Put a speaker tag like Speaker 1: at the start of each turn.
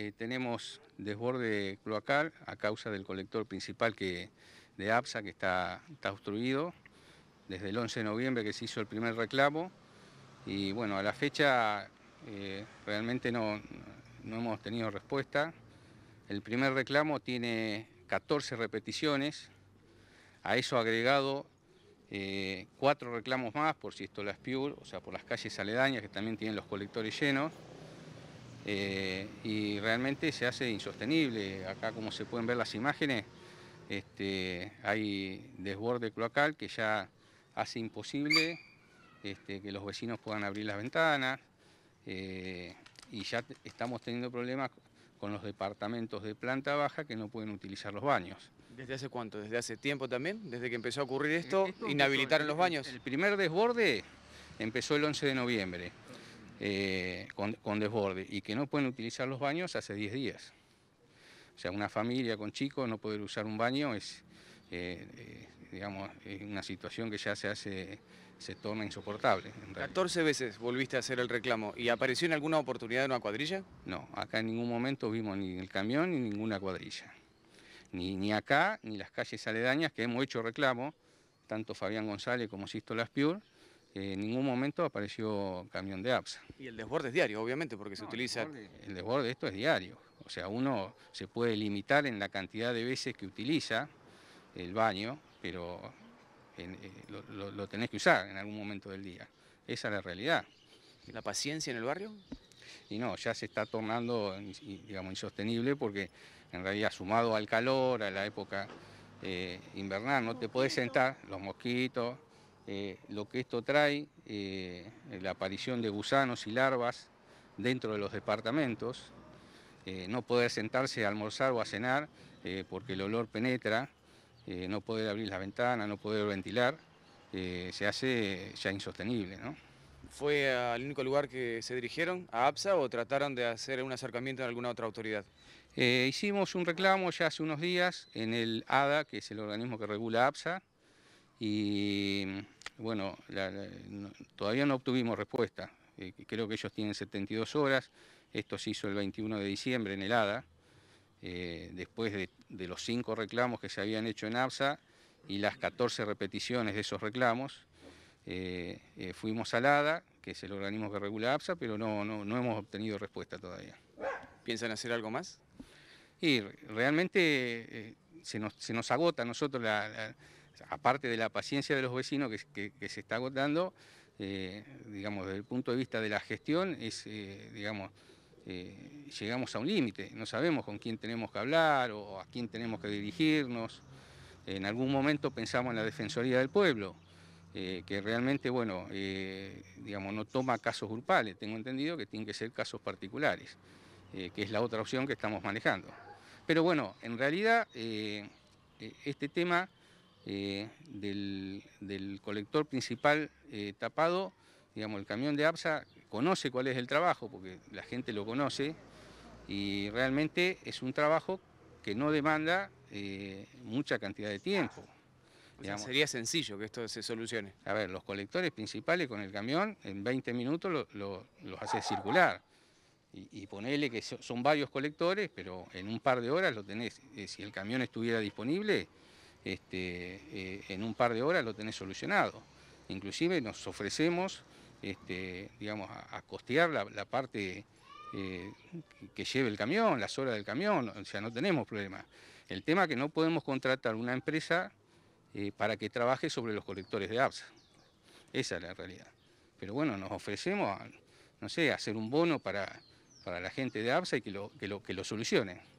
Speaker 1: Eh, tenemos desborde cloacal a causa del colector principal de APSA que está, obstruido desde el 11 de noviembre que se hizo el primer reclamo y bueno, a la fecha eh, realmente no, hemos tenido respuesta. El primer reclamo tiene 14 repeticiones, a eso agregado eh, cuatro reclamos más por si esto las Piur, o sea, por las calles aledañas que también tienen los colectores llenos. Eh, y realmente se hace insostenible. Acá como se pueden ver las imágenes, este, hay desborde cloacal que ya hace imposible este, que los vecinos puedan abrir las ventanas eh, y ya estamos teniendo problemas con los departamentos de planta baja que no pueden utilizar los baños. ¿Desde hace cuánto? ¿Desde hace tiempo también? ¿Desde que empezó a ocurrir eh, esto? ¿Inhabilitaron los baños? El primer desborde empezó el 11 de noviembre. Eh, con, desborde y que no pueden utilizar los baños hace 10 días. O sea, una familia con chicos no poder usar un baño es, eh, eh, digamos, una situación que ya se hace, se torna insoportable. 14 veces volviste a hacer el reclamo y apareció en alguna oportunidad en una cuadrilla? No, acá en ningún momento vimos ni el camión ni ninguna cuadrilla. Ni, ni acá, ni las calles aledañas que hemos hecho reclamo, tanto Fabián González como Sisto Laspiur, en ningún momento apareció camión de APSA. Y el desborde es diario, obviamente, porque se utiliza... El desborde, esto es diario, o sea, uno se puede limitar en la cantidad de veces que utiliza el baño, pero eh, lo, tenés que usar en algún momento del día. Esa es la realidad. ¿La paciencia en el barrio? Y no, ya se está tornando, digamos, insostenible porque en realidad sumado al calor, a la época eh, invernal, no te podés sentar, los mosquitos, eh, lo que esto trae, eh, la aparición de gusanos y larvas dentro de los departamentos, eh, no poder sentarse a almorzar o a cenar eh, porque el olor penetra, no poder abrir las ventanas, no poder ventilar, se hace ya insostenible. ¿Fue al único lugar que se dirigieron, a APSA, o trataron de hacer un acercamiento a alguna otra autoridad? hicimos un reclamo ya hace unos días en el ADA, que es el organismo que regula APSA, y bueno, todavía no obtuvimos respuesta. Eh, creo que ellos tienen 72 horas. Esto se hizo el 21 de diciembre en el ADA, eh, después de, los cinco reclamos que se habían hecho en APSA y las 14 repeticiones de esos reclamos. Eh, fuimos al ADA, que es el organismo que regula APSA, pero no, no, hemos obtenido respuesta todavía. ¿Piensan hacer algo más? Y realmente se nos, agota a nosotros la aparte de la paciencia de los vecinos que, se está agotando, eh, digamos, desde el punto de vista de la gestión, es, eh, digamos, eh, llegamos a un límite, no sabemos con quién tenemos que hablar o a quién tenemos que dirigirnos. En algún momento pensamos en la Defensoría del Pueblo, que realmente, bueno, digamos, no toma casos grupales, tengo entendido que tienen que ser casos particulares, que es la otra opción que estamos manejando. Pero bueno, en realidad, este tema eh, del, colector principal eh, tapado, digamos, el camión de APSA conoce cuál es el trabajo, porque la gente lo conoce, y realmente es un trabajo que no demanda eh, mucha cantidad de tiempo. sería sencillo que esto se solucione. A ver, los colectores principales con el camión en 20 minutos lo, los hace circular. Y, y, ponele que son varios colectores, pero en un par de horas lo tenés. si el camión estuviera disponible, este, eh, en un par de horas lo tenés solucionado. Inclusive nos ofrecemos, este, digamos, a, costear la, parte eh, que lleve el camión, las horas del camión, o sea, no tenemos problema. El tema es que no podemos contratar una empresa eh, para que trabaje sobre los colectores de APSA. Esa es la realidad. Pero bueno, nos ofrecemos, no sé, hacer un bono para, la gente de APSA y que lo, que lo, que lo solucionen.